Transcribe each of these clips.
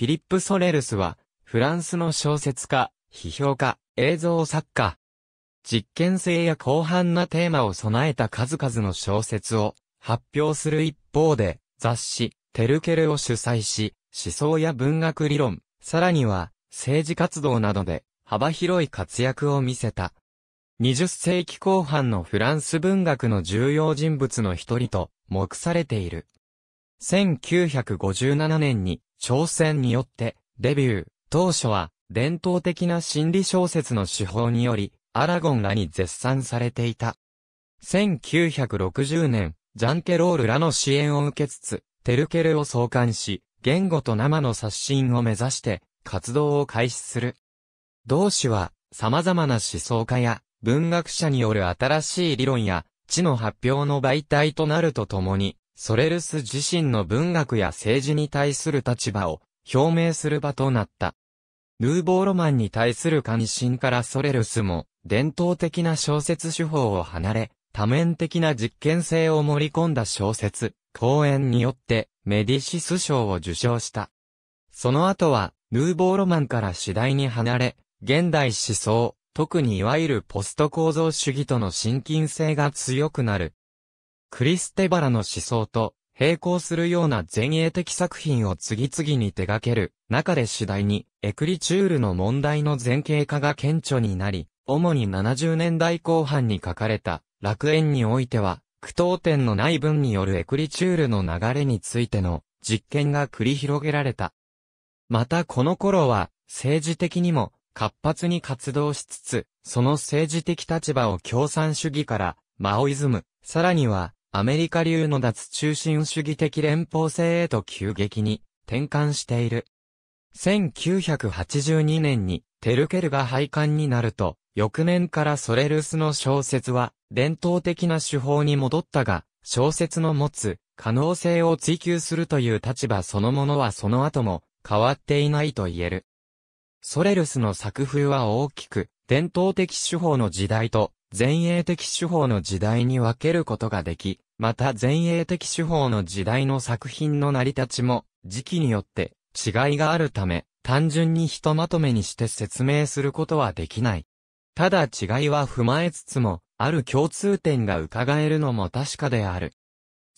フィリップ・ソレルスは、フランスの小説家、批評家、映像作家。実験性や広範なテーマを備えた数々の小説を発表する一方で、雑誌、テルケルを主催し、思想や文学理論、さらには政治活動などで幅広い活躍を見せた。20世紀後半のフランス文学の重要人物の一人と目されている。1957年に挑戦によって、デビュー、当初は、伝統的な心理小説の手法により、アラゴンらに絶賛されていた。1960年、ジャンケロールらの支援を受けつつ、テルケルを創刊し、言語と生の刷新を目指して、活動を開始する。同志は、様々な思想家や、文学者による新しい理論や、知の発表の媒体となるとともに、ソレルス自身の文学や政治に対する立場を表明する場となった。ヌーボーロマンに対する関心からソレルスも伝統的な小説手法を離れ、多面的な実験性を盛り込んだ小説、講演によってメディシス賞を受賞した。その後は、ヌーボーロマンから次第に離れ、現代思想、特にいわゆるポスト構造主義との親近性が強くなる、クリステバラの思想と並行するような前衛的作品を次々に手掛ける中で次第にエクリチュールの問題の前景化が顕著になり、主に70年代後半に書かれた楽園においては、苦闘点のない文によるエクリチュールの流れについての実験が繰り広げられた。またこの頃は政治的にも活発に活動しつつ、その政治的立場を共産主義からマオイズム、さらにはアメリカ流の脱中心主義的連邦制へと急激に転換している。1982年にテルケルが廃刊になると、翌年からソレルスの小説は伝統的な手法に戻ったが、小説の持つ可能性を追求するという立場そのものはその後も変わっていないと言える。ソレルスの作風は大きく伝統的手法の時代と前衛的手法の時代に分けることができ、また前衛的手法の時代の作品の成り立ちも、時期によって違いがあるため、単純にひとまとめにして説明することはできない。ただ違いは踏まえつつも、ある共通点が伺えるのも確かである。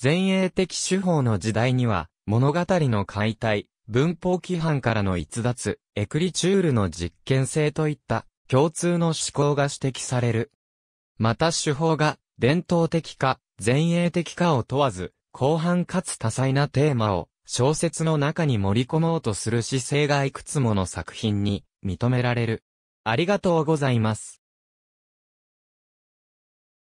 前衛的手法の時代には、物語の解体、文法規範からの逸脱、エクリチュールの実験性といった共通の思考が指摘される。また手法が伝統的か前衛的かを問わず、広範かつ多彩なテーマを小説の中に盛り込もうとする姿勢がいくつもの作品に認められる。ありがとうございます。